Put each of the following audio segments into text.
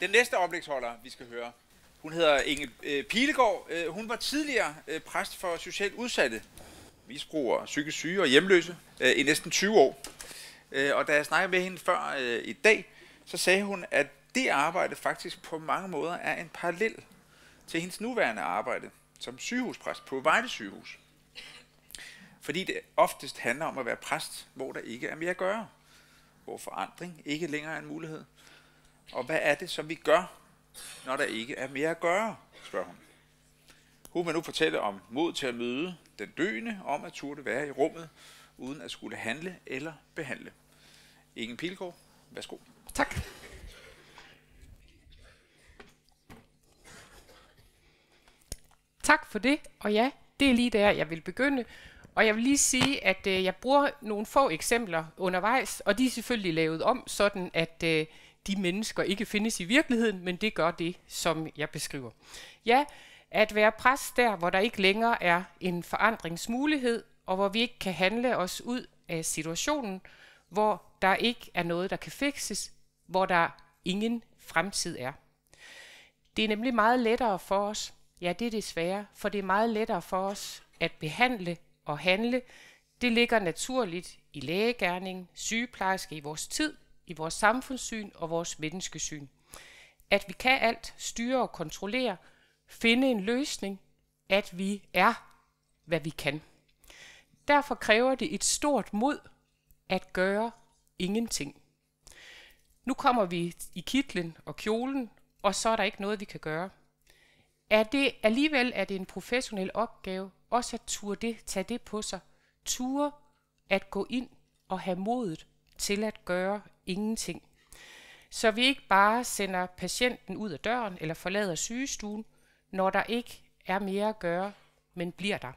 Den næste oplægsholder, vi skal høre, hun hedder Inge øh, Pilegaard. Øh, hun var tidligere øh, præst for socialt udsatte, misbrugere, psykisk syge og hjemløse i næsten 20 år. og da jeg snakkede med hende før i dag, så sagde hun, at det arbejde faktisk på mange måder er en parallel til hendes nuværende arbejde som sygehuspræst på Vejle sygehus. Fordi det oftest handler om at være præst, hvor der ikke er mere at gøre. Hvor forandring ikke længere er en mulighed. Og hvad er det så, vi gør, når der ikke er mere at gøre, spørger hun. Hun vil nu fortælle om mod til at møde den døende, om at turde være i rummet, uden at skulle handle eller behandle. Ingen Pilgaard, værsgo. Tak. Tak for det, og ja, det er lige der, jeg vil begynde. Og jeg vil lige sige, at øh, jeg bruger nogle få eksempler undervejs, og de er selvfølgelig lavet om, sådan at øh, de mennesker ikke findes i virkeligheden, men det gør det, som jeg beskriver. Ja, at være præst der, hvor der ikke længere er en forandringsmulighed, og hvor vi ikke kan handle os ud af situationen, hvor der ikke er noget, der kan fikses, hvor der ingen fremtid er. Det er nemlig meget lettere for os, ja det er desværre, for det er meget lettere for os at behandle og handle. Det ligger naturligt i lægegærning, sygeplejerske i vores tid, i vores samfundssyn og vores menneskesyn. At vi kan alt, styre og kontrollere, finde en løsning, at vi er, hvad vi kan. Derfor kræver det et stort mod at gøre ingenting. Nu kommer vi i kitlen og kjolen, og så er der ikke noget, vi kan gøre. Er det, alligevel er det en professionel opgave også at ture det, tage det på sig. Ture at gå ind og have modet til at gøre ingenting. Så vi ikke bare sender patienten ud af døren eller forlader sygestuen, når der ikke er mere at gøre, men bliver der.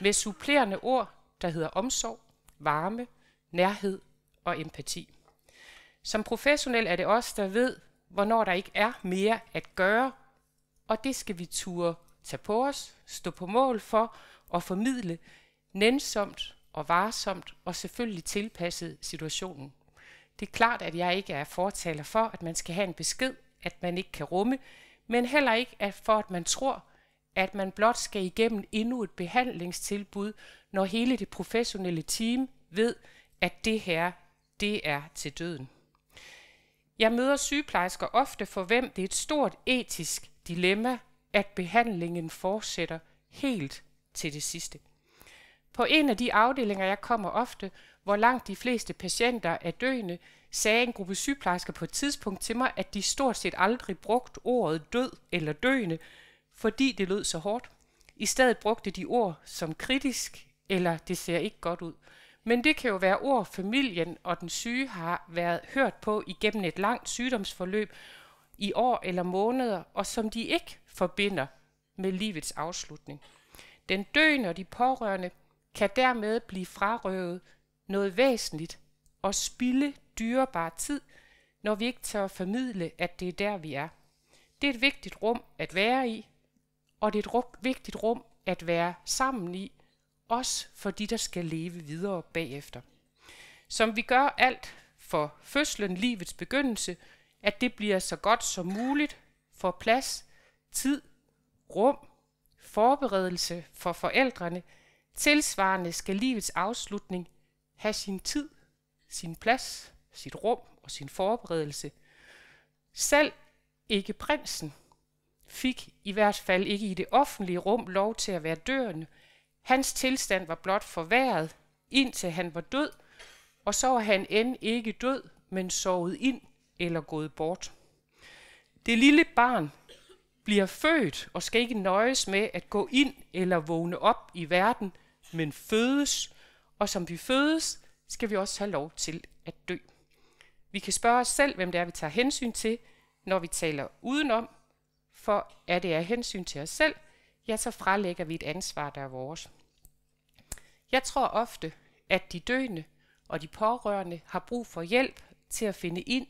Med supplerende ord, der hedder omsorg, varme, nærhed og empati. Som professionel er det os, der ved, hvornår der ikke er mere at gøre, og det skal vi ture tage på os, stå på mål for og formidle nænsomt og varsomt og selvfølgelig tilpasset situationen. Det er klart, at jeg ikke er fortaler for, at man skal have en besked, at man ikke kan rumme, men heller ikke at for, at man tror, at man blot skal igennem endnu et behandlingstilbud, når hele det professionelle team ved, at det her, det er til døden. Jeg møder sygeplejersker ofte, for hvem det er et stort etisk dilemma, at behandlingen fortsætter helt til det sidste. På en af de afdelinger, jeg kommer ofte, hvor langt de fleste patienter er døende, sagde en gruppe sygeplejersker på et tidspunkt til mig, at de stort set aldrig brugte ordet død eller døende, fordi det lød så hårdt. I stedet brugte de ord som kritisk eller det ser ikke godt ud. Men det kan jo være ord, familien og den syge har været hørt på igennem et langt sygdomsforløb i år eller måneder, og som de ikke forbinder med livets afslutning. Den døende og de pårørende kan dermed blive frarøvet noget væsentligt og spilde dyrebar tid, når vi ikke tør formidle, at det er der, vi er. Det er et vigtigt rum at være i, og det er et vigtigt rum at være sammen i, også for de, der skal leve videre bagefter. Som vi gør alt for fødslen, livets begyndelse, at det bliver så godt som muligt, for plads, tid, rum, forberedelse for forældrene. Tilsvarende skal livets afslutning have sin tid, sin plads, sit rum og sin forberedelse. Selv ikke prinsen fik i hvert fald ikke i det offentlige rum lov til at være dørende. Hans tilstand var blot forværret, indtil han var død, og så var han end ikke død, men sovet ind eller gået bort. Det lille barn bliver født og skal ikke nøjes med at gå ind eller vågne op i verden, men fødes, og som vi fødes, skal vi også have lov til at dø. Vi kan spørge os selv, hvem det er, vi tager hensyn til, når vi taler udenom, for er det af hensyn til os selv, ja, så frelægger vi et ansvar, der er vores. Jeg tror ofte, at de døende og de pårørende har brug for hjælp til at finde ind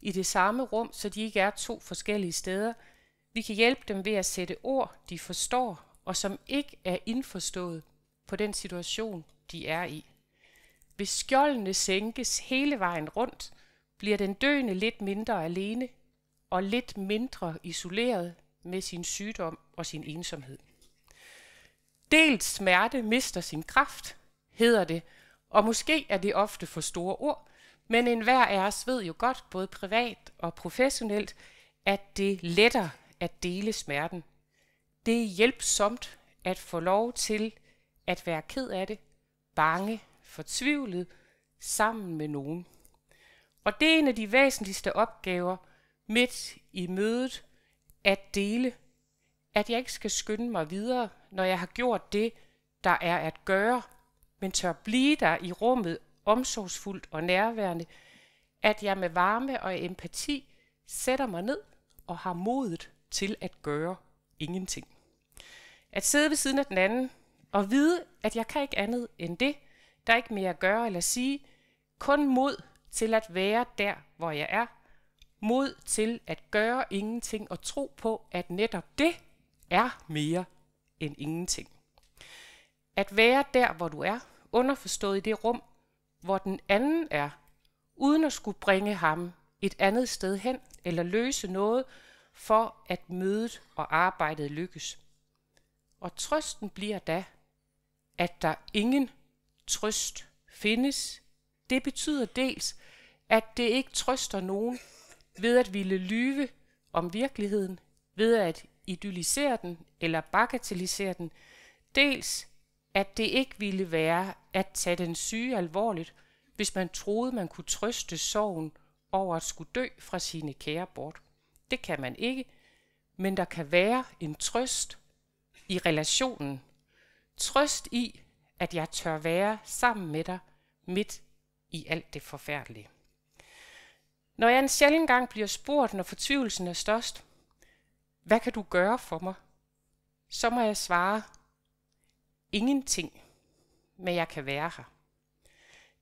i det samme rum, så de ikke er to forskellige steder. Vi kan hjælpe dem ved at sætte ord, de forstår, og som ikke er indforstået på den situation, de er i. Hvis skjoldene sænkes hele vejen rundt, bliver den døende lidt mindre alene og lidt mindre isoleret med sin sygdom og sin ensomhed. Delt smerte mister sin kraft, hedder det, og måske er det ofte for store ord, men enhver af os ved jo godt, både privat og professionelt, at det letter at dele smerten. Det er hjælpsomt at få lov til at være ked af det, bange fortvivlet, sammen med nogen. Og det er en af de væsentligste opgaver midt i mødet, at dele, at jeg ikke skal skynde mig videre, når jeg har gjort det, der er at gøre, men tør blive der i rummet omsorgsfuldt og nærværende, at jeg med varme og empati sætter mig ned og har modet til at gøre ingenting. At sidde ved siden af den anden og vide, at jeg kan ikke andet end det – der er ikke mere at gøre eller sige. Kun mod til at være der, hvor jeg er. Mod til at gøre ingenting og tro på, at netop det er mere end ingenting. At være der, hvor du er, underforstået i det rum, hvor den anden er, uden at skulle bringe ham et andet sted hen eller løse noget, for at mødet og arbejdet lykkes. Og trøsten bliver da, at der ingen trøst findes, det betyder dels, at det ikke trøster nogen ved at ville lyve om virkeligheden, ved at idyllisere den eller bagatellisere den, dels at det ikke ville være at tage den syge alvorligt, hvis man troede, man kunne trøste sorgen over at skulle dø fra sine kære bort. Det kan man ikke, men der kan være en trøst i relationen. Trøst i, at jeg tør være sammen med dig midt i alt det forfærdelige. Når jeg en sjældent gang bliver spurgt, når fortvivlelsen er størst, hvad kan du gøre for mig? Så må jeg svare, ingenting, men jeg kan være her.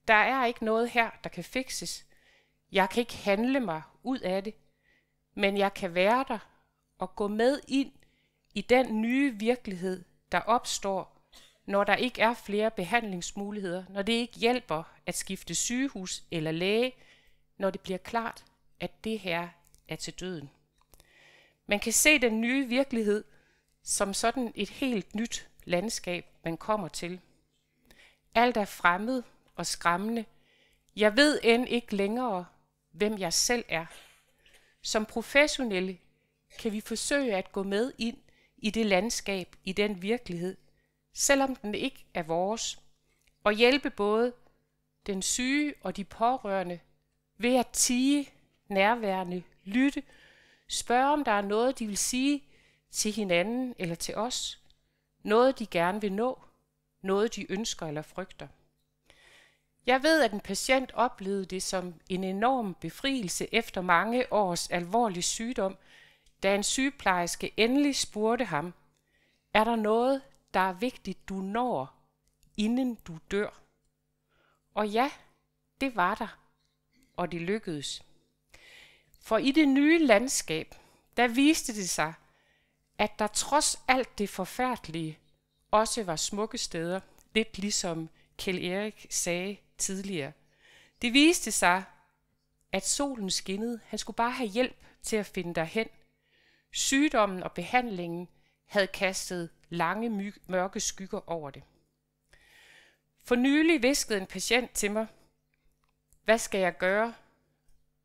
Der er ikke noget her, der kan fikses. Jeg kan ikke handle mig ud af det, men jeg kan være der og gå med ind i den nye virkelighed, der opstår, når der ikke er flere behandlingsmuligheder, når det ikke hjælper at skifte sygehus eller læge, når det bliver klart, at det her er til døden. Man kan se den nye virkelighed som sådan et helt nyt landskab, man kommer til. Alt er fremmed og skræmmende. Jeg ved end ikke længere, hvem jeg selv er. Som professionelle kan vi forsøge at gå med ind i det landskab, i den virkelighed, selvom den ikke er vores, og hjælpe både den syge og de pårørende ved at tige, nærværende, lytte, spørge om der er noget, de vil sige til hinanden eller til os, noget de gerne vil nå, noget de ønsker eller frygter. Jeg ved, at en patient oplevede det som en enorm befrielse efter mange års alvorlig sygdom, da en sygeplejerske endelig spurgte ham, er der noget, der er vigtigt, du når, inden du dør. Og ja, det var der, og det lykkedes. For i det nye landskab, der viste det sig, at der trods alt det forfærdelige også var smukke steder, lidt ligesom Kjell Erik sagde tidligere. Det viste sig, at solen skinnede. Han skulle bare have hjælp til at finde derhen. Sygdommen og behandlingen havde kastet lange, myg, mørke skygger over det. For nylig viskede en patient til mig, hvad skal jeg gøre?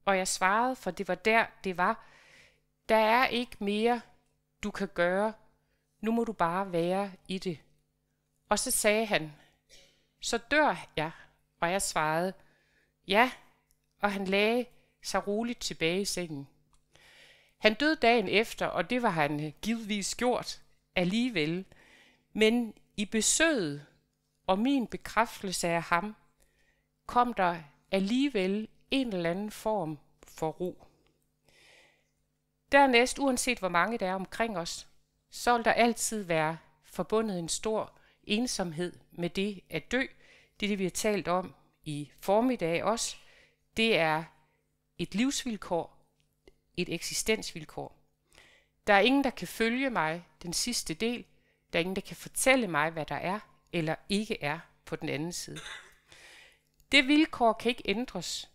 Og jeg svarede, for det var der, det var, der er ikke mere, du kan gøre. Nu må du bare være i det. Og så sagde han, så dør jeg. Og jeg svarede, ja. Og han lagde sig roligt tilbage i sengen. Han døde dagen efter, og det var han givetvis gjort, alligevel, men i besøget og min bekræftelse af ham, kom der alligevel en eller anden form for ro. Dernæst, uanset hvor mange der er omkring os, så vil der altid være forbundet en stor ensomhed med det at dø. Det er det, vi har talt om i formiddag også. Det er et livsvilkår, et eksistensvilkår. Der er ingen, der kan følge mig, den sidste del. Der er ingen, der kan fortælle mig, hvad der er eller ikke er på den anden side. Det vilkår kan ikke ændres,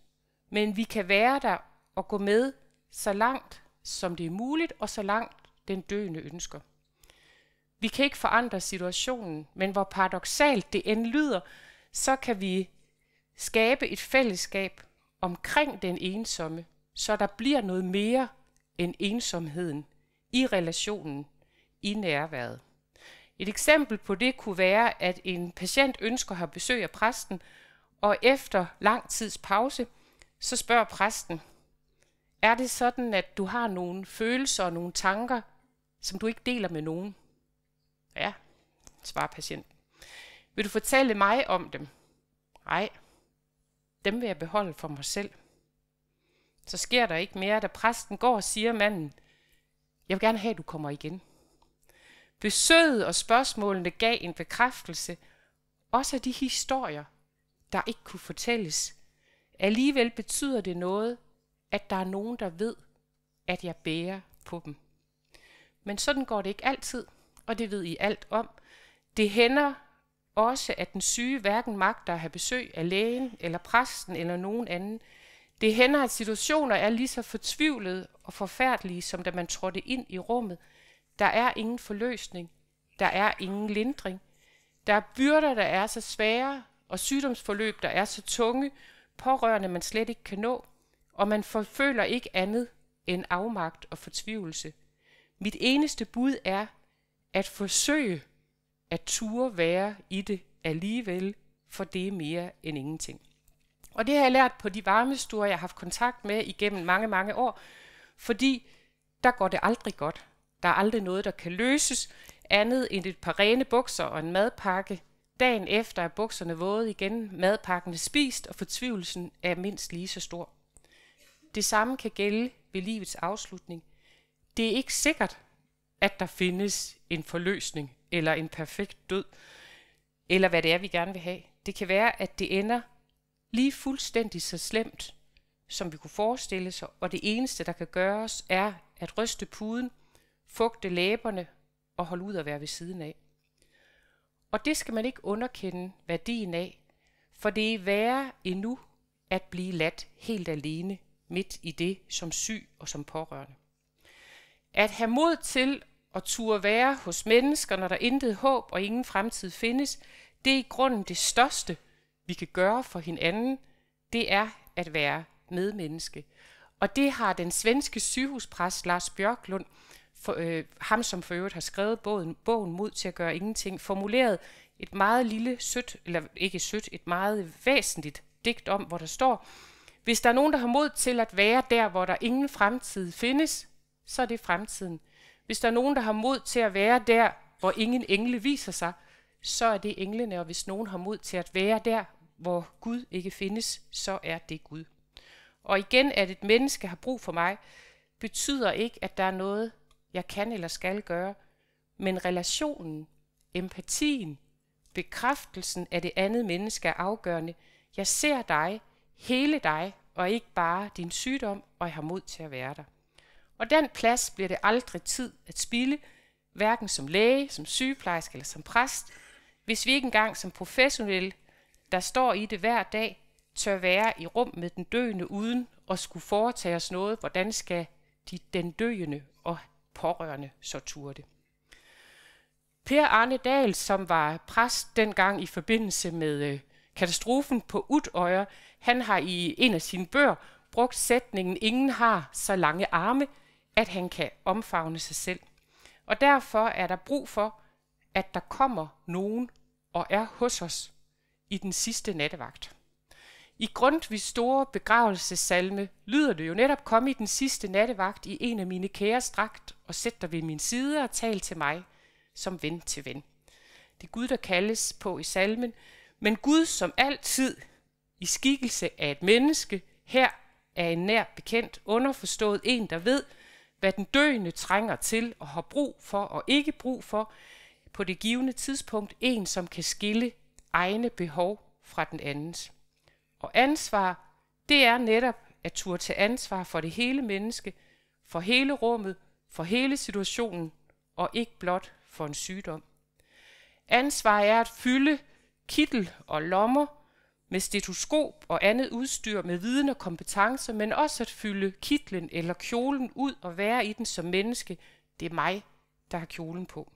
men vi kan være der og gå med så langt, som det er muligt, og så langt den døende ønsker. Vi kan ikke forandre situationen, men hvor paradoxalt det end lyder, så kan vi skabe et fællesskab omkring den ensomme, så der bliver noget mere end ensomheden i relationen, i nærværet. Et eksempel på det kunne være, at en patient ønsker at have besøg af præsten, og efter lang tids pause, så spørger præsten, er det sådan, at du har nogle følelser og nogle tanker, som du ikke deler med nogen? Ja, svarer patienten. Vil du fortælle mig om dem? Nej, dem vil jeg beholde for mig selv. Så sker der ikke mere, da præsten går, og siger manden, jeg vil gerne have, at du kommer igen. Besøget og spørgsmålene gav en bekræftelse, også af de historier, der ikke kunne fortælles. Alligevel betyder det noget, at der er nogen, der ved, at jeg bærer på dem. Men sådan går det ikke altid, og det ved I alt om. Det hænder også, at den syge hverken magter at have besøg af lægen eller præsten eller nogen anden, det hænder, at situationer er lige så fortvivlede og forfærdelige, som da man trådte ind i rummet. Der er ingen forløsning. Der er ingen lindring. Der er byrder, der er så svære, og sygdomsforløb, der er så tunge, pårørende, man slet ikke kan nå, og man forføler ikke andet end afmagt og fortvivlelse. Mit eneste bud er at forsøge at ture være i det alligevel, for det er mere end ingenting. Og det har jeg lært på de varmestuer, jeg har haft kontakt med igennem mange, mange år, fordi der går det aldrig godt. Der er aldrig noget, der kan løses andet end et par rene bukser og en madpakke. Dagen efter er bukserne våde igen, madpakken er spist, og fortvivlelsen er mindst lige så stor. Det samme kan gælde ved livets afslutning. Det er ikke sikkert, at der findes en forløsning eller en perfekt død, eller hvad det er, vi gerne vil have. Det kan være, at det ender lige fuldstændig så slemt, som vi kunne forestille sig, og det eneste, der kan gøres, er at ryste puden, fugte læberne og holde ud at være ved siden af. Og det skal man ikke underkende værdien af, for det er værre endnu at blive ladt helt alene midt i det som syg og som pårørende. At have mod til at turde være hos mennesker, når der intet håb og ingen fremtid findes, det er i grunden det største vi kan gøre for hinanden, det er at være medmenneske. Og det har den svenske sygehuspræst Lars Bjørklund, for, øh, ham som for øvrigt har skrevet bogen, bogen Mod til at gøre ingenting, formuleret et meget lille sødt, eller ikke sødt, et meget væsentligt digt om, hvor der står, hvis der er nogen, der har mod til at være der, hvor der ingen fremtid findes, så er det fremtiden. Hvis der er nogen, der har mod til at være der, hvor ingen engle viser sig, så er det englene, og hvis nogen har mod til at være der, hvor Gud ikke findes, så er det Gud. Og igen, at et menneske har brug for mig, betyder ikke, at der er noget, jeg kan eller skal gøre, men relationen, empatien, bekræftelsen af det andet menneske er afgørende. Jeg ser dig, hele dig, og ikke bare din sygdom, og jeg har mod til at være der. Og den plads bliver det aldrig tid at spille, hverken som læge, som sygeplejerske eller som præst, hvis vi ikke engang som professionelle der står i det hver dag, tør være i rum med den døende uden at skulle foretage os noget, hvordan skal de, den døende og pårørende så turde. Per Arne Dahl, som var præst dengang i forbindelse med øh, katastrofen på Utøjer, han har i en af sine bøger brugt sætningen, ingen har så lange arme, at han kan omfavne sig selv. Og derfor er der brug for, at der kommer nogen og er hos os i den sidste nattevagt. I Grundtvigs store begravelsesalme lyder det jo netop, kom i den sidste nattevagt i en af mine kære strakt, og sæt dig ved min side og tal til mig som ven til ven. Det er Gud, der kaldes på i salmen, men Gud som altid i skikkelse af et menneske, her er en nær bekendt, underforstået en, der ved, hvad den døende trænger til og har brug for og ikke brug for på det givende tidspunkt, en som kan skille egne behov fra den andens. Og ansvar, det er netop at turde tage ansvar for det hele menneske, for hele rummet, for hele situationen, og ikke blot for en sygdom. Ansvar er at fylde kittel og lommer med stetoskop og andet udstyr med viden og kompetence, men også at fylde kitlen eller kjolen ud og være i den som menneske. Det er mig, der har kjolen på.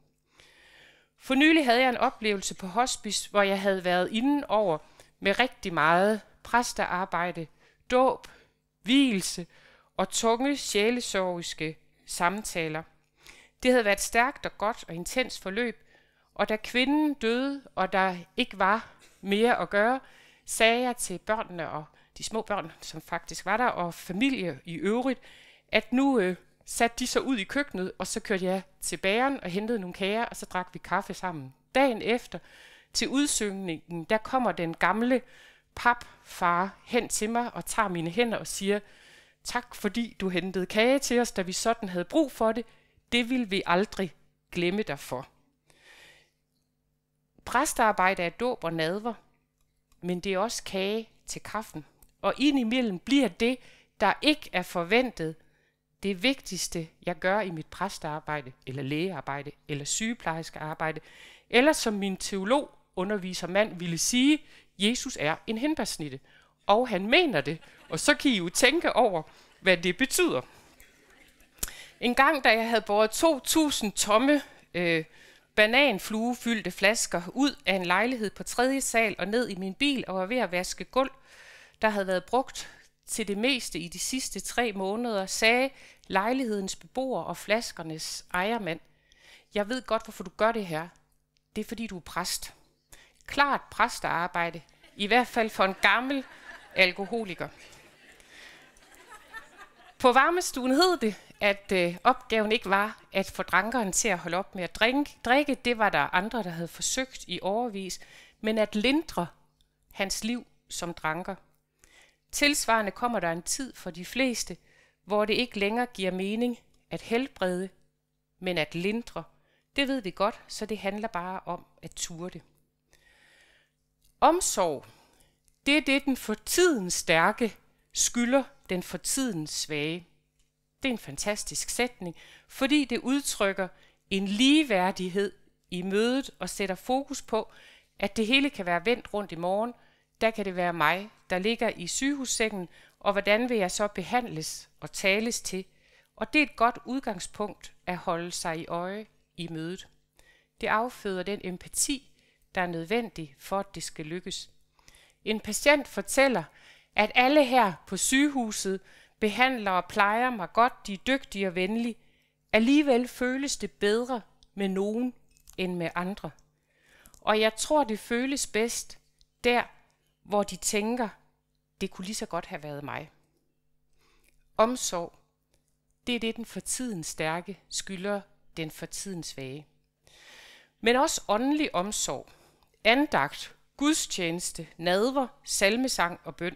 For nylig havde jeg en oplevelse på hospice, hvor jeg havde været inden over med rigtig meget præstearbejde, dåb, hvilelse og tunge sjælesorgiske samtaler. Det havde været stærkt og godt og intens forløb, og da kvinden døde, og der ikke var mere at gøre, sagde jeg til børnene og de små børn, som faktisk var der, og familie i øvrigt, at nu øh, satte de så ud i køkkenet, og så kørte jeg til bæren og hentede nogle kager, og så drak vi kaffe sammen. Dagen efter, til udsyngningen, der kommer den gamle papfar hen til mig og tager mine hænder og siger, tak fordi du hentede kage til os, da vi sådan havde brug for det. Det vil vi aldrig glemme dig for. Præstearbejde er dåb og nadver, men det er også kage til kaffen. Og indimellem bliver det, der ikke er forventet, det vigtigste, jeg gør i mit præstearbejde, eller lægearbejde, eller sygeplejerskearbejde, eller som min teolog underviser mand ville sige, Jesus er en henbærsnitte, og han mener det, og så kan I jo tænke over, hvad det betyder. En gang, da jeg havde båret 2.000 tomme øh, bananfluefyldte flasker ud af en lejlighed på tredje sal og ned i min bil og var ved at vaske gulv, der havde været brugt, til det meste i de sidste tre måneder, sagde lejlighedens beboer og flaskernes ejermand. Jeg ved godt, hvorfor du gør det her. Det er, fordi du er præst. Klart præstearbejde. I hvert fald for en gammel alkoholiker. På varmestuen hed det, at øh, opgaven ikke var at få drankeren til at holde op med at drink. drikke. Det var der andre, der havde forsøgt i overvis, men at lindre hans liv som dranker. Tilsvarende kommer der en tid for de fleste, hvor det ikke længere giver mening at helbrede, men at lindre. Det ved vi godt, så det handler bare om at turde. Omsorg, det er det, den for tiden stærke skylder den for tiden svage. Det er en fantastisk sætning, fordi det udtrykker en ligeværdighed i mødet og sætter fokus på, at det hele kan være vendt rundt i morgen – der kan det være mig, der ligger i sygehussengen, og hvordan vil jeg så behandles og tales til? Og det er et godt udgangspunkt at holde sig i øje i mødet. Det afføder den empati, der er nødvendig for, at det skal lykkes. En patient fortæller, at alle her på sygehuset behandler og plejer mig godt, de er dygtige og venlige. Alligevel føles det bedre med nogen end med andre. Og jeg tror, det føles bedst der, hvor de tænker, det kunne lige så godt have været mig. Omsorg, det er det, den for tiden stærke skylder den for tiden svage. Men også åndelig omsorg, andagt, gudstjeneste, nadver, salmesang og bøn.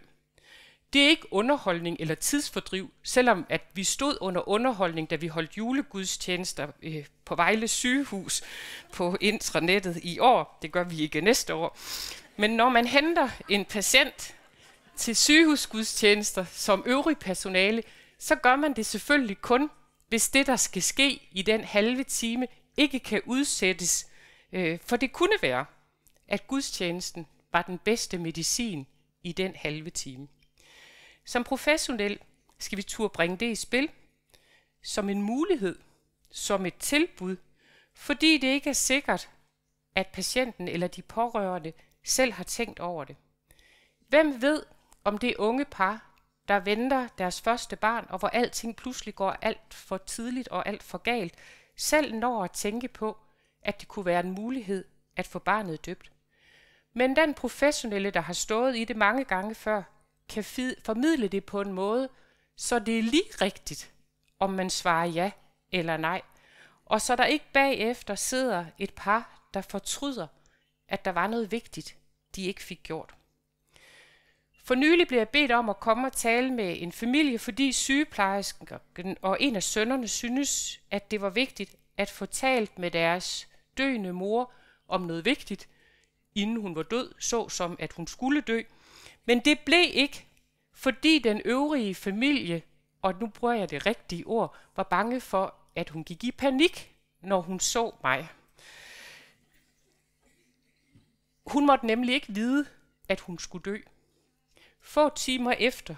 Det er ikke underholdning eller tidsfordriv, selvom at vi stod under underholdning, da vi holdt julegudstjenester øh, på Vejle sygehus på intranettet i år. Det gør vi ikke næste år. Men når man henter en patient til sygehusgudstjenester som øvrig personale, så gør man det selvfølgelig kun, hvis det, der skal ske i den halve time, ikke kan udsættes. Øh, for det kunne være, at gudstjenesten var den bedste medicin i den halve time. Som professionel skal vi turde bringe det i spil som en mulighed, som et tilbud, fordi det ikke er sikkert, at patienten eller de pårørende selv har tænkt over det. Hvem ved, om det unge par, der venter deres første barn, og hvor alting pludselig går alt for tidligt og alt for galt, selv når at tænke på, at det kunne være en mulighed at få barnet døbt. Men den professionelle, der har stået i det mange gange før, kan formidle det på en måde, så det er lige rigtigt, om man svarer ja eller nej. Og så der ikke bagefter sidder et par, der fortryder, at der var noget vigtigt, de ikke fik gjort. For nylig blev jeg bedt om at komme og tale med en familie, fordi sygeplejersken og en af sønnerne synes, at det var vigtigt at få talt med deres døende mor om noget vigtigt, inden hun var død, så som at hun skulle dø. Men det blev ikke, fordi den øvrige familie, og nu bruger jeg det rigtige ord, var bange for, at hun gik i panik, når hun så mig. Hun måtte nemlig ikke vide, at hun skulle dø. Få timer efter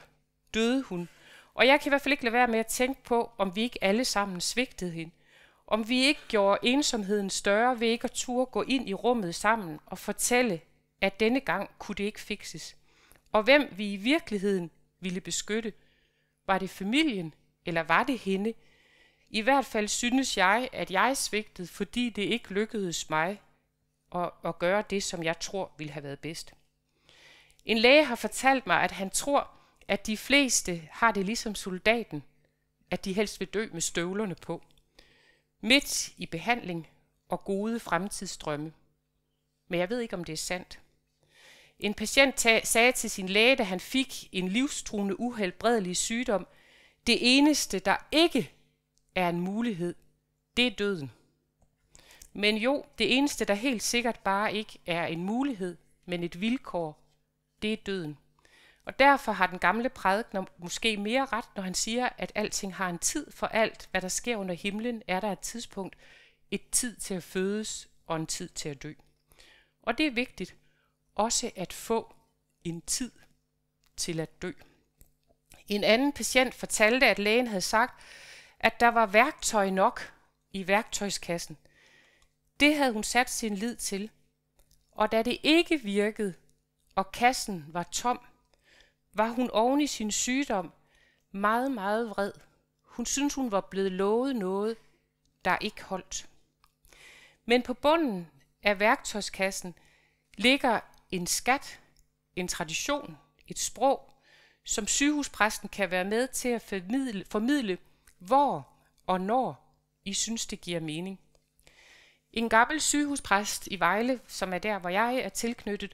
døde hun, og jeg kan i hvert fald ikke lade være med at tænke på, om vi ikke alle sammen svigtede hende. Om vi ikke gjorde ensomheden større ved ikke at turde gå ind i rummet sammen og fortælle, at denne gang kunne det ikke fikses. Og hvem vi i virkeligheden ville beskytte. Var det familien, eller var det hende? I hvert fald synes jeg, at jeg svigtede, fordi det ikke lykkedes mig og, og gøre det, som jeg tror ville have været bedst. En læge har fortalt mig, at han tror, at de fleste har det ligesom soldaten, at de helst vil dø med støvlerne på. Midt i behandling og gode fremtidsdrømme. Men jeg ved ikke, om det er sandt. En patient sagde til sin læge, da han fik en livstruende uhelbredelig sygdom, det eneste, der ikke er en mulighed, det er døden. Men jo, det eneste, der helt sikkert bare ikke er en mulighed, men et vilkår, det er døden. Og derfor har den gamle prædikner måske mere ret, når han siger, at alting har en tid for alt, hvad der sker under himlen, er der et tidspunkt, et tid til at fødes og en tid til at dø. Og det er vigtigt også at få en tid til at dø. En anden patient fortalte, at lægen havde sagt, at der var værktøj nok i værktøjskassen, det havde hun sat sin lid til. Og da det ikke virkede, og kassen var tom, var hun oven i sin sygdom meget, meget vred. Hun syntes, hun var blevet lovet noget, der ikke holdt. Men på bunden af værktøjskassen ligger en skat, en tradition, et sprog, som sygehuspræsten kan være med til at formidle, formidle hvor og når I synes, det giver mening. En gammel sygehuspræst i Vejle, som er der, hvor jeg er tilknyttet,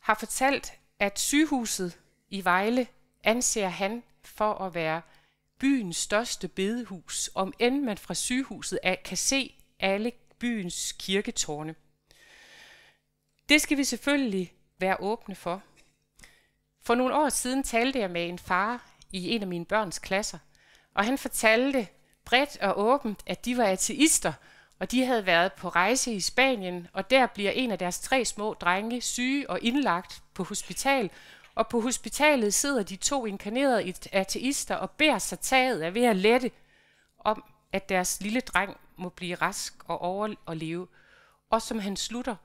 har fortalt, at sygehuset i Vejle anser han for at være byens største bedehus, om end man fra sygehuset af kan se alle byens kirketårne. Det skal vi selvfølgelig være åbne for. For nogle år siden talte jeg med en far i en af mine børns klasser, og han fortalte bredt og åbent, at de var ateister, og de havde været på rejse i Spanien, og der bliver en af deres tre små drenge syge og indlagt på hospital, og på hospitalet sidder de to inkarnerede ateister og bærer sig taget af ved at lette om, at deres lille dreng må blive rask og overleve, og som han slutter,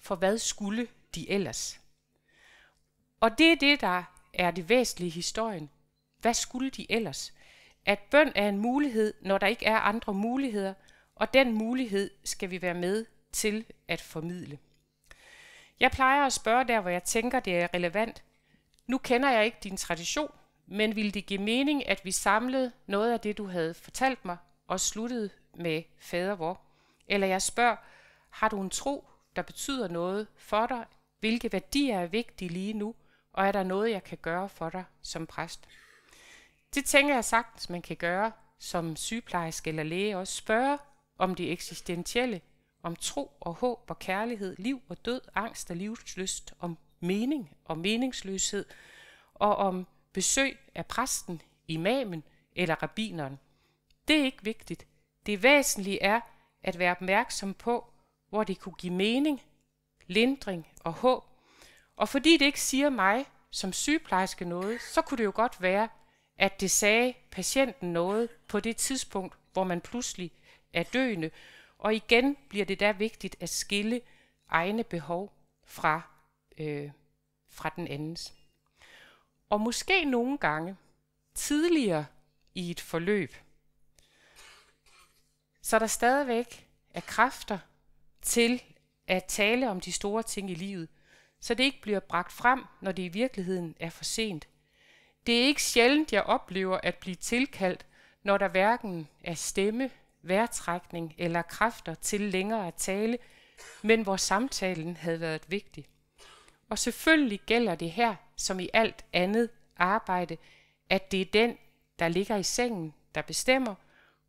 for hvad skulle de ellers? Og det er det, der er det væsentlige i historien. Hvad skulle de ellers? At bøn er en mulighed, når der ikke er andre muligheder – og den mulighed skal vi være med til at formidle. Jeg plejer at spørge der, hvor jeg tænker, det er relevant. Nu kender jeg ikke din tradition, men ville det give mening, at vi samlede noget af det, du havde fortalt mig, og sluttede med fader vor? Eller jeg spørger, har du en tro, der betyder noget for dig? Hvilke værdier er vigtige lige nu? Og er der noget, jeg kan gøre for dig som præst? Det tænker jeg sagtens, man kan gøre som sygeplejerske eller læge, og spørge om det eksistentielle, om tro og håb og kærlighed, liv og død, angst og livslyst, om mening og meningsløshed, og om besøg af præsten, imamen eller rabineren. Det er ikke vigtigt. Det væsentlige er at være opmærksom på, hvor det kunne give mening, lindring og håb. Og fordi det ikke siger mig som sygeplejerske noget, så kunne det jo godt være, at det sagde patienten noget på det tidspunkt, hvor man pludselig er døende. Og igen bliver det der vigtigt at skille egne behov fra, øh, fra den andens. Og måske nogle gange tidligere i et forløb, så der stadigvæk er kræfter til at tale om de store ting i livet, så det ikke bliver bragt frem, når det i virkeligheden er for sent. Det er ikke sjældent, jeg oplever at blive tilkaldt når der hverken er stemme, værtrækning eller kræfter til længere at tale, men hvor samtalen havde været vigtig. Og selvfølgelig gælder det her, som i alt andet arbejde, at det er den, der ligger i sengen, der bestemmer,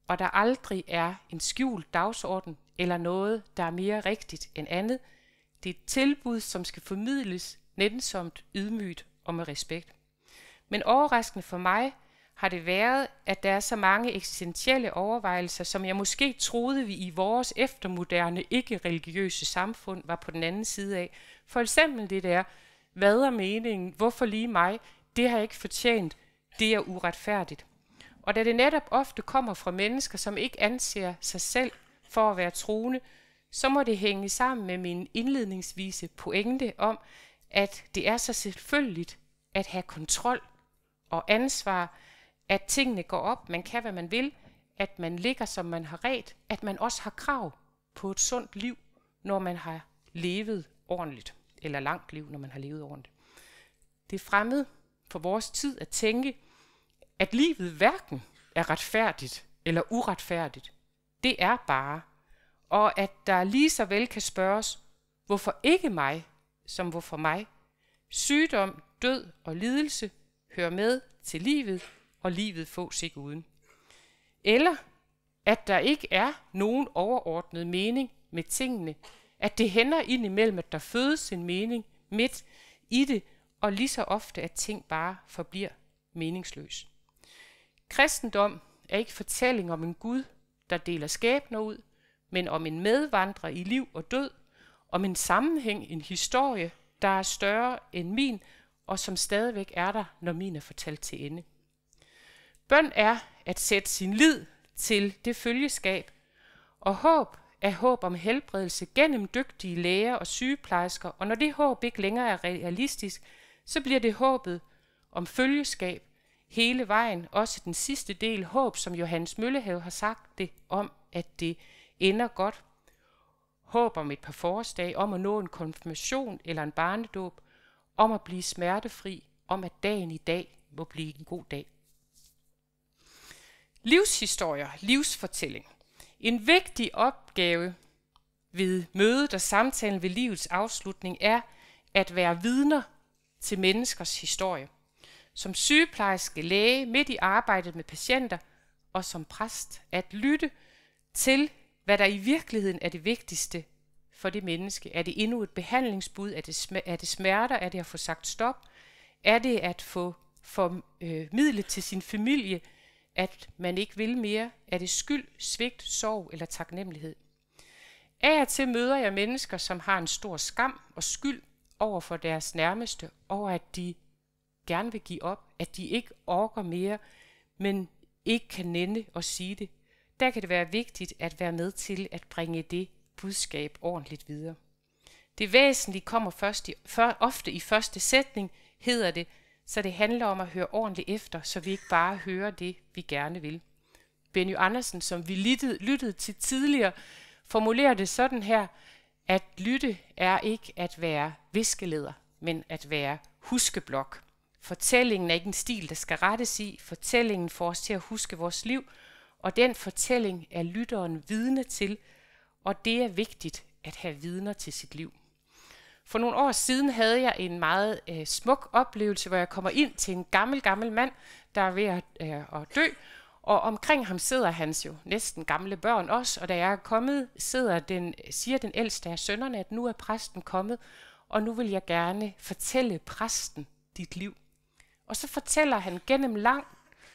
og der aldrig er en skjult dagsorden eller noget, der er mere rigtigt end andet. Det er et tilbud, som skal formidles nænsomt, ydmygt og med respekt. Men overraskende for mig har det været, at der er så mange eksistentielle overvejelser, som jeg måske troede, vi i vores eftermoderne, ikke-religiøse samfund var på den anden side af. For eksempel det der, hvad er meningen, hvorfor lige mig, det har jeg ikke fortjent, det er uretfærdigt. Og da det netop ofte kommer fra mennesker, som ikke anser sig selv for at være troende, så må det hænge sammen med min indledningsvise pointe om, at det er så selvfølgeligt at have kontrol og ansvar, at tingene går op, man kan, hvad man vil, at man ligger, som man har ret, at man også har krav på et sundt liv, når man har levet ordentligt, eller langt liv, når man har levet ordentligt. Det er fremmed for vores tid at tænke, at livet hverken er retfærdigt eller uretfærdigt. Det er bare. Og at der lige så vel kan spørges, hvorfor ikke mig, som hvorfor mig. Sygdom, død og lidelse hører med til livet, og livet fås ikke uden. Eller at der ikke er nogen overordnet mening med tingene, at det hænder indimellem, at der fødes en mening midt i det, og lige så ofte, at ting bare forbliver meningsløs. Kristendom er ikke fortælling om en Gud, der deler skæbner ud, men om en medvandrer i liv og død, om en sammenhæng, en historie, der er større end min, og som stadigvæk er der, når min er fortalt til ende. Bøn er at sætte sin lid til det følgeskab, og håb er håb om helbredelse gennem dygtige læger og sygeplejersker, og når det håb ikke længere er realistisk, så bliver det håbet om følgeskab hele vejen, også den sidste del håb, som Johannes Møllehave har sagt det om, at det ender godt. Håb om et par forårsdage, om at nå en konfirmation eller en barnedåb, om at blive smertefri, om at dagen i dag må blive en god dag. Livshistorier, livsfortælling. En vigtig opgave ved mødet og samtalen ved livets afslutning er at være vidner til menneskers historie. Som sygeplejerske, læge, midt i arbejdet med patienter og som præst at lytte til, hvad der i virkeligheden er det vigtigste for det menneske. Er det endnu et behandlingsbud? Er det, sm- er det smerter? Er det at få sagt stop? Er det at få formidlet øh, til sin familie, at man ikke vil mere? Er det skyld, svigt, sorg eller taknemmelighed? Af og til møder jeg mennesker, som har en stor skam og skyld over for deres nærmeste, over at de gerne vil give op, at de ikke orker mere, men ikke kan nænde og sige det. Der kan det være vigtigt at være med til at bringe det budskab ordentligt videre. Det væsentlige kommer først i, for, ofte i første sætning, hedder det, så det handler om at høre ordentligt efter, så vi ikke bare hører det, vi gerne vil. Benny Andersen, som vi lyttede, lyttede til tidligere, formulerer det sådan her, at lytte er ikke at være viskeleder, men at være huskeblok. Fortællingen er ikke en stil, der skal rettes i. Fortællingen får os til at huske vores liv, og den fortælling er lytteren vidne til, og det er vigtigt at have vidner til sit liv. For nogle år siden havde jeg en meget øh, smuk oplevelse, hvor jeg kommer ind til en gammel, gammel mand, der er ved at, øh, at dø, og omkring ham sidder hans jo næsten gamle børn også, og da jeg er kommet, sidder den, siger den ældste af sønnerne, at nu er præsten kommet, og nu vil jeg gerne fortælle præsten dit liv. Og så fortæller han gennem lang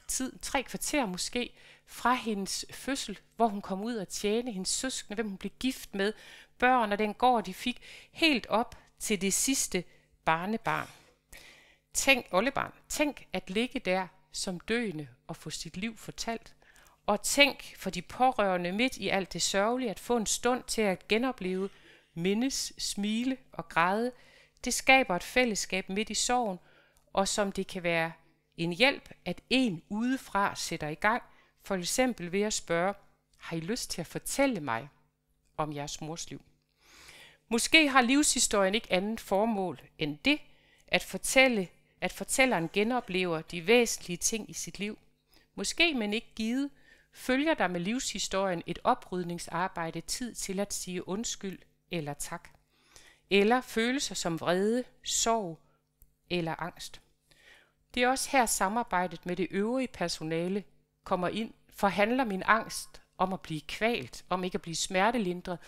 tid, tre kvarter måske, fra hendes fødsel, hvor hun kom ud og tjene hendes søskende, hvem hun blev gift med, børn, og den gård, de fik, helt op til det sidste barnebarn. Tænk, Ollebarn, tænk at ligge der som døende og få sit liv fortalt. Og tænk for de pårørende midt i alt det sørgelige at få en stund til at genopleve, mindes, smile og græde. Det skaber et fællesskab midt i sorgen, og som det kan være en hjælp, at en udefra sætter i gang, for eksempel ved at spørge, har I lyst til at fortælle mig, om jeres mors liv. Måske har livshistorien ikke andet formål end det, at fortælle, at fortælleren genoplever de væsentlige ting i sit liv. Måske, men ikke givet, følger der med livshistorien et oprydningsarbejde tid til at sige undskyld eller tak. Eller følelser som vrede, sorg eller angst. Det er også her samarbejdet med det øvrige personale kommer ind, forhandler min angst om at blive kvalt, om ikke at blive smertelindret,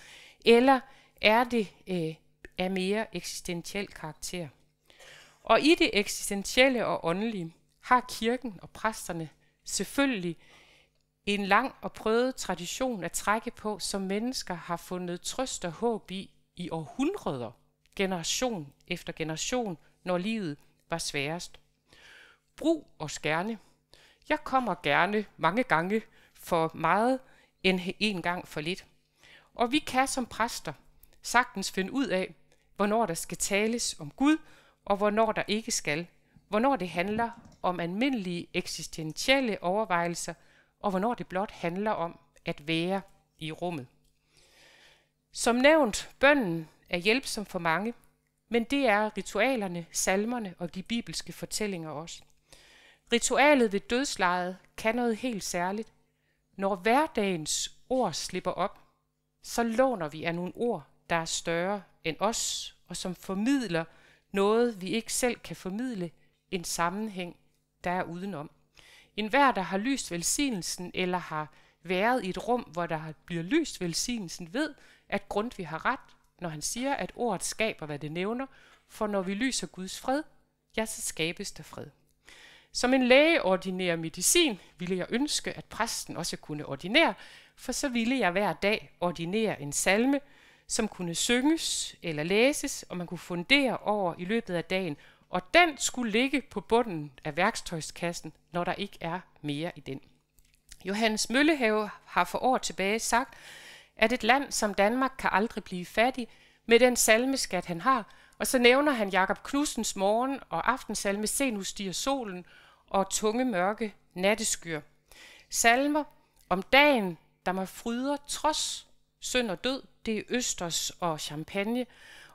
eller er det øh, af mere eksistentiel karakter? Og i det eksistentielle og åndelige har kirken og præsterne selvfølgelig en lang og prøvet tradition at trække på, som mennesker har fundet trøst og håb i i århundreder, generation efter generation, når livet var sværest. Brug og skærne. Jeg kommer gerne mange gange for meget end en gang for lidt. Og vi kan som præster sagtens finde ud af, hvornår der skal tales om Gud, og hvornår der ikke skal. Hvornår det handler om almindelige eksistentielle overvejelser, og hvornår det blot handler om at være i rummet. Som nævnt, bønden er hjælpsom for mange, men det er ritualerne, salmerne og de bibelske fortællinger også. Ritualet ved dødslejet kan noget helt særligt, når hverdagens ord slipper op, så låner vi af nogle ord, der er større end os, og som formidler noget, vi ikke selv kan formidle, en sammenhæng, der er udenom. En hver, der har lyst velsignelsen, eller har været i et rum, hvor der bliver lyst velsignelsen, ved, at grund vi har ret, når han siger, at ordet skaber, hvad det nævner, for når vi lyser Guds fred, ja, så skabes der fred. Som en læge ordinerer medicin, ville jeg ønske, at præsten også kunne ordinere, for så ville jeg hver dag ordinere en salme, som kunne synges eller læses, og man kunne fundere over i løbet af dagen, og den skulle ligge på bunden af værktøjskassen, når der ikke er mere i den. Johannes Møllehave har for år tilbage sagt, at et land som Danmark kan aldrig blive fattig med den salmeskat, han har, og så nævner han Jakob Knudsens morgen og aftensalme Se nu stiger solen og tunge mørke natteskyer. Salmer om dagen, der mig fryder trods synd og død, det er østers og champagne.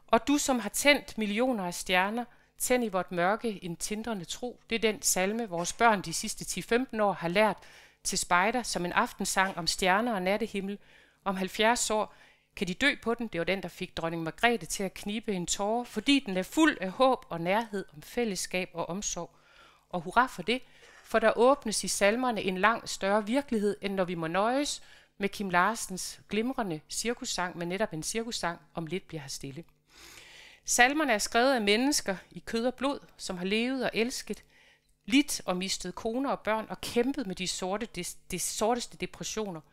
Og du, som har tændt millioner af stjerner, tænd i vort mørke en tindrende tro. Det er den salme, vores børn de sidste 10-15 år har lært til spejder som en aftensang om stjerner og nattehimmel. Om 70 år, kan de dø på den? Det var den, der fik dronning Margrethe til at knibe en tårer, fordi den er fuld af håb og nærhed om fællesskab og omsorg. Og hurra for det, for der åbnes i salmerne en langt større virkelighed, end når vi må nøjes med Kim Larsens glimrende cirkussang, men netop en cirkussang, om lidt bliver her stille. Salmerne er skrevet af mennesker i kød og blod, som har levet og elsket, lidt og mistet koner og børn og kæmpet med de sorte, de, de sorteste depressioner –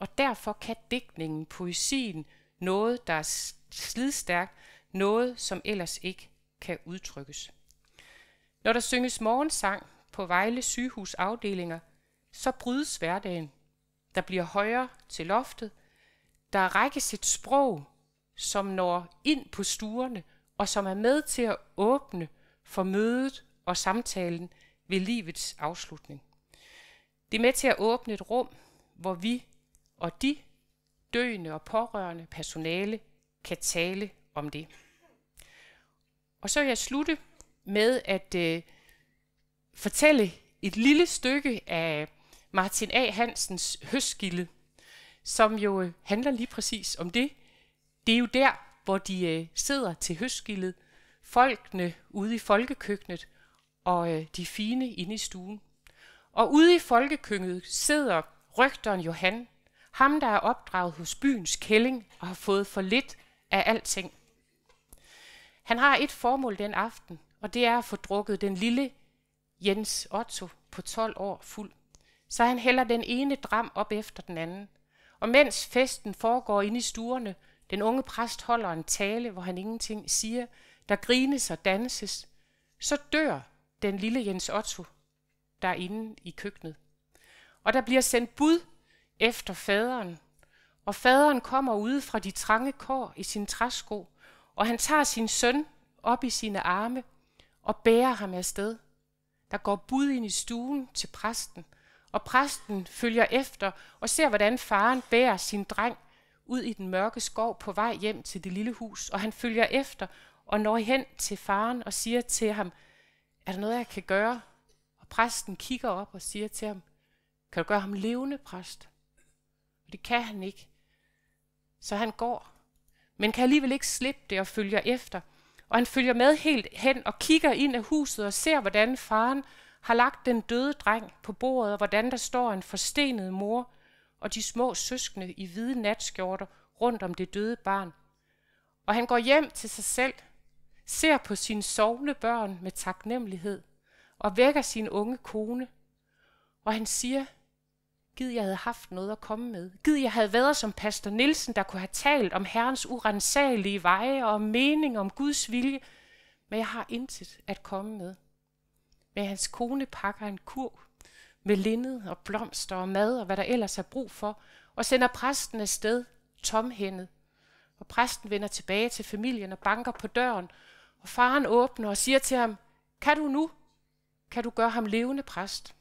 og derfor kan digtningen, poesien, noget, der er slidstærkt, noget, som ellers ikke kan udtrykkes. Når der synges morgensang på Vejle sygehus afdelinger, så brydes hverdagen. Der bliver højere til loftet. Der rækkes et sprog, som når ind på stuerne, og som er med til at åbne for mødet og samtalen ved livets afslutning. Det er med til at åbne et rum, hvor vi og de døende og pårørende personale kan tale om det. Og så vil jeg slutte med at øh, fortælle et lille stykke af Martin A. Hansens høstskilde, som jo øh, handler lige præcis om det. Det er jo der, hvor de øh, sidder til høstskildet, folkene ude i folkekøkkenet og øh, de fine inde i stuen. Og ude i folkekøkkenet sidder rygteren Johan, ham, der er opdraget hos byens kælling og har fået for lidt af alting. Han har et formål den aften, og det er at få drukket den lille Jens Otto på 12 år fuld. Så han hælder den ene dram op efter den anden. Og mens festen foregår inde i stuerne, den unge præst holder en tale, hvor han ingenting siger, der grines og danses, så dør den lille Jens Otto derinde i køkkenet. Og der bliver sendt bud efter faderen. Og faderen kommer ude fra de trange kår i sin træsko, og han tager sin søn op i sine arme og bærer ham afsted. Der går bud ind i stuen til præsten, og præsten følger efter og ser, hvordan faren bærer sin dreng ud i den mørke skov på vej hjem til det lille hus, og han følger efter og når hen til faren og siger til ham, er der noget, jeg kan gøre? Og præsten kigger op og siger til ham, kan du gøre ham levende, præst? Og det kan han ikke. Så han går, men kan alligevel ikke slippe det og følger efter. Og han følger med helt hen og kigger ind af huset og ser, hvordan faren har lagt den døde dreng på bordet, og hvordan der står en forstenet mor og de små søskende i hvide natskjorter rundt om det døde barn. Og han går hjem til sig selv, ser på sine sovende børn med taknemmelighed og vækker sin unge kone. Og han siger, Gid, jeg havde haft noget at komme med. Gid, jeg havde været som pastor Nielsen, der kunne have talt om Herrens urensagelige veje og om mening, om Guds vilje. Men jeg har intet at komme med. Men hans kone pakker en kurv med linned og blomster og mad og hvad der ellers er brug for, og sender præsten afsted tomhændet. Og præsten vender tilbage til familien og banker på døren, og faren åbner og siger til ham, kan du nu? Kan du gøre ham levende præst?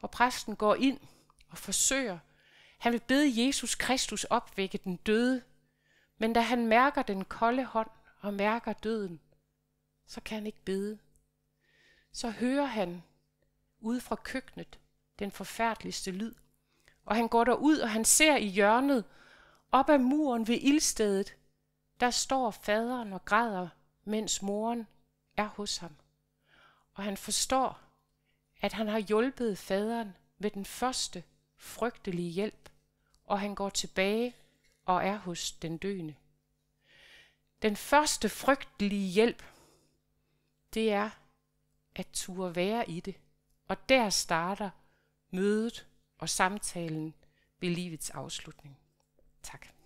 Og præsten går ind og forsøger. Han vil bede Jesus Kristus opvække den døde, men da han mærker den kolde hånd og mærker døden, så kan han ikke bede. Så hører han ude fra køkkenet den forfærdeligste lyd, og han går derud, og han ser i hjørnet, op ad muren ved ildstedet, der står faderen og græder, mens moren er hos ham. Og han forstår, at han har hjulpet faderen med den første frygtelige hjælp, og han går tilbage og er hos den døende. Den første frygtelige hjælp, det er at turde være i det. Og der starter mødet og samtalen ved livets afslutning. Tak.